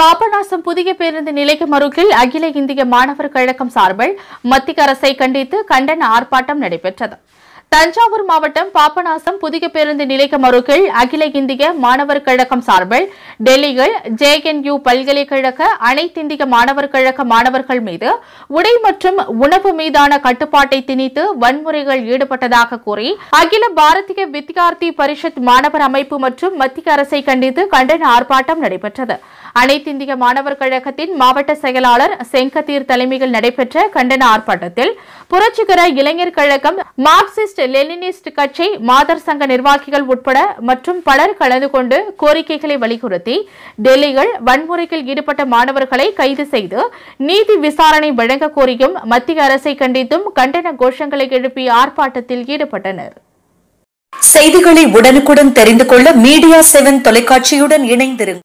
பாபநாசம் புதிய பேருந்து நிலையம் அருகில் அகில இந்திய மாணவர் கழகம் சார்பில் மத்திய அரசை கண்டித்து கண்டன ஆர்ப்பாட்டம் நடைபெற்றது தஞ்சாவூர் மாவட்டம் பாபநாசம் புதிய பேருந்து நிலையம் அருகில் அகில இந்திய மாணவர் கழகம் சார்பில் டெல்லியில் ஜேஎன்யூ பல்கலைக்கழக அனைத்திந்திய மாணவர் கழக மாணவர்கள் மீது உடை மற்றும் உணவு மீதான கட்டுப்பாட்டை திணித்து வன்முறைகள் ஈடுபட்டதாக கூறி அகில பாரதிய வித்யார்த்தி பரிஷத் மாணவர் அமைப்பு மற்றும் மத்திய அரசை கண்டித்து கண்டன ஆர்ப்பாட்டம் நடைபெற்றது அனைத்திந்திய மாணவர் கழகத்தின் மாவட்ட செயலாளர் செங்கத்தீர் தலைமையில் நடைபெற்ற கண்டன ஆர்ப்பாட்டத்தில் புரட்சிகர இளைஞர் கழகம் மார்க்சிஸ்ட் மார்க்சிஸ்ட் லெனினிஸ்ட் கட்சி மாதர் சங்க நிர்வாகிகள் உட்பட மற்றும் பலர் கலந்து கொண்டு கோரிக்கைகளை வலியுறுத்தி டெல்லியில் வன்முறையில் ஈடுபட்ட மாணவர்களை கைது செய்து நீதி விசாரணை வழங்க கோரியும் மத்திய அரசை கண்டித்தும் கண்டன கோஷங்களை எழுப்பி ஆர்ப்பாட்டத்தில் ஈடுபட்டனர் செய்திகளை உடனுக்குடன் தெரிந்து கொள்ள மீடியா செவன் தொலைக்காட்சியுடன் இணைந்திருங்கள்